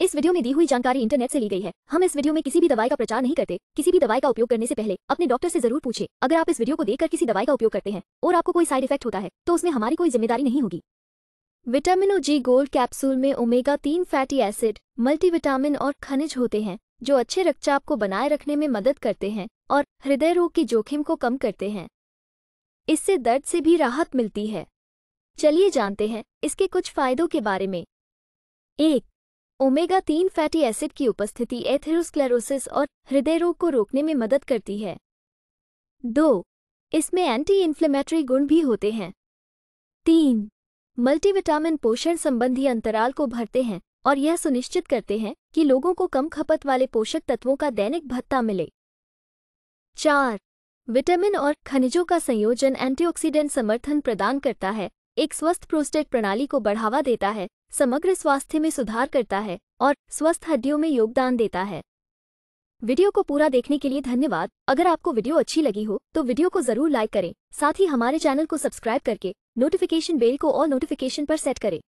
इस वीडियो में दी हुई जानकारी इंटरनेट से ली गई है हम इस वीडियो में किसी भी दवाई का प्रचार नहीं करते किसी भी दवाई का उपयोग करने से पहले अपने डॉक्टर से जरूर पूछे अगर आप इस वीडियो को देखकर किसी दवाई का उपयोग करते हैं और आपको कोई साइड इफेक्ट होता है तो उसमें हमारी कोई जिम्मेदारी नहीं होगी विटामिन जी गोल्ड कैप्सूल में ओमेगा तीन फैटी एसिड मल्टीविटामिन और खनिज होते हैं जो अच्छे रक्तचाप को बनाए रखने में मदद करते हैं और हृदय रोग के जोखिम को कम करते हैं इससे दर्द से भी राहत मिलती है चलिए जानते हैं इसके कुछ फायदों के बारे में एक ओमेगा तीन फैटी एसिड की उपस्थिति एथेरोस्क्लेरोसिस और हृदय रोग को रोकने में मदद करती है दो इसमें एंटी इन्फ्लेमेटरी गुण भी होते हैं तीन मल्टीविटामिन पोषण संबंधी अंतराल को भरते हैं और यह सुनिश्चित करते हैं कि लोगों को कम खपत वाले पोषक तत्वों का दैनिक भत्ता मिले चार विटामिन और खनिजों का संयोजन एंटीऑक्सीडेंट समर्थन प्रदान करता है एक स्वस्थ प्रोस्टेट प्रणाली को बढ़ावा देता है समग्र स्वास्थ्य में सुधार करता है और स्वस्थ हड्डियों में योगदान देता है वीडियो को पूरा देखने के लिए धन्यवाद अगर आपको वीडियो अच्छी लगी हो तो वीडियो को जरूर लाइक करें साथ ही हमारे चैनल को सब्सक्राइब करके नोटिफिकेशन बेल को और नोटिफिकेशन पर सेट करें